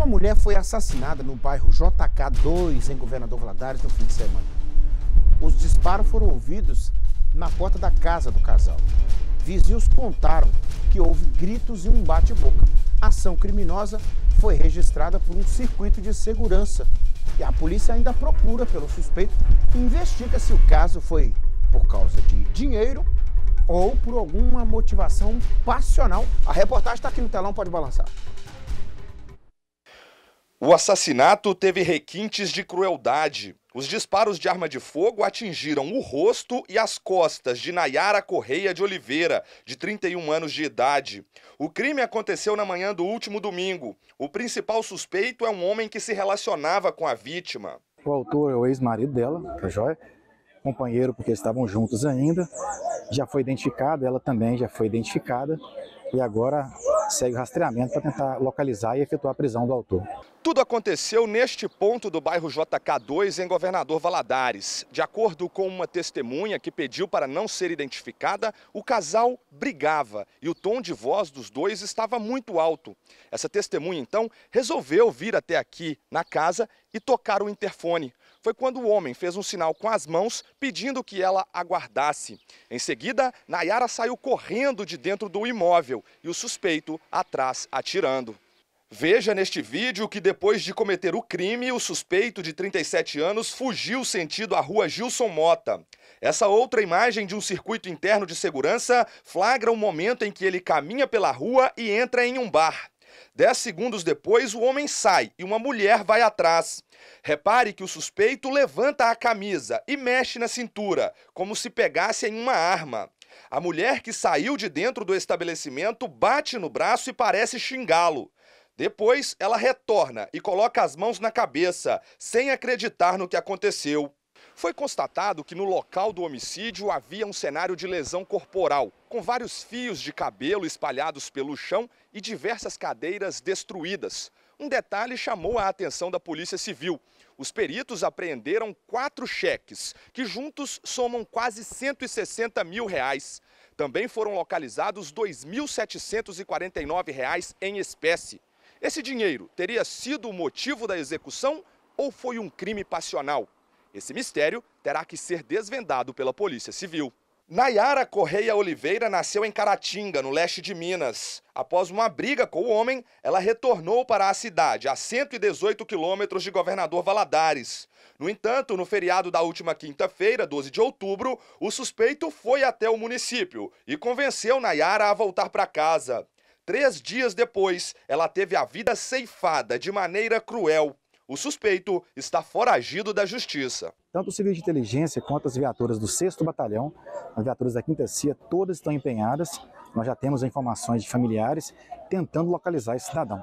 Uma mulher foi assassinada no bairro JK2, em Governador Valadares, no fim de semana. Os disparos foram ouvidos na porta da casa do casal. Vizinhos contaram que houve gritos e um bate-boca. A ação criminosa foi registrada por um circuito de segurança. E a polícia ainda procura pelo suspeito e investiga se o caso foi por causa de dinheiro ou por alguma motivação passional. A reportagem está aqui no telão, pode balançar. O assassinato teve requintes de crueldade. Os disparos de arma de fogo atingiram o rosto e as costas de Nayara Correia de Oliveira, de 31 anos de idade. O crime aconteceu na manhã do último domingo. O principal suspeito é um homem que se relacionava com a vítima. O autor é o ex-marido dela, que tá joia, companheiro, porque eles estavam juntos ainda. Já foi identificada, ela também já foi identificada. E agora segue o rastreamento para tentar localizar e efetuar a prisão do autor. Tudo aconteceu neste ponto do bairro JK2, em Governador Valadares. De acordo com uma testemunha que pediu para não ser identificada, o casal brigava e o tom de voz dos dois estava muito alto. Essa testemunha, então, resolveu vir até aqui na casa e tocar o interfone foi quando o homem fez um sinal com as mãos pedindo que ela aguardasse. Em seguida, Nayara saiu correndo de dentro do imóvel e o suspeito atrás atirando. Veja neste vídeo que depois de cometer o crime, o suspeito de 37 anos fugiu sentido à rua Gilson Mota. Essa outra imagem de um circuito interno de segurança flagra o momento em que ele caminha pela rua e entra em um bar. Dez segundos depois, o homem sai e uma mulher vai atrás. Repare que o suspeito levanta a camisa e mexe na cintura, como se pegasse em uma arma. A mulher que saiu de dentro do estabelecimento bate no braço e parece xingá-lo. Depois, ela retorna e coloca as mãos na cabeça, sem acreditar no que aconteceu. Foi constatado que no local do homicídio havia um cenário de lesão corporal, com vários fios de cabelo espalhados pelo chão e diversas cadeiras destruídas. Um detalhe chamou a atenção da Polícia Civil. Os peritos apreenderam quatro cheques, que juntos somam quase 160 mil reais. Também foram localizados R$ 2.749 em espécie. Esse dinheiro teria sido o motivo da execução ou foi um crime passional? Esse mistério terá que ser desvendado pela Polícia Civil. Nayara Correia Oliveira nasceu em Caratinga, no leste de Minas. Após uma briga com o homem, ela retornou para a cidade, a 118 quilômetros de Governador Valadares. No entanto, no feriado da última quinta-feira, 12 de outubro, o suspeito foi até o município e convenceu Nayara a voltar para casa. Três dias depois, ela teve a vida ceifada de maneira cruel. O suspeito está foragido da justiça. Tanto o serviço de inteligência quanto as viaturas do 6 Batalhão, as viaturas da 5 CIA, todas estão empenhadas. Nós já temos informações de familiares tentando localizar esse cidadão.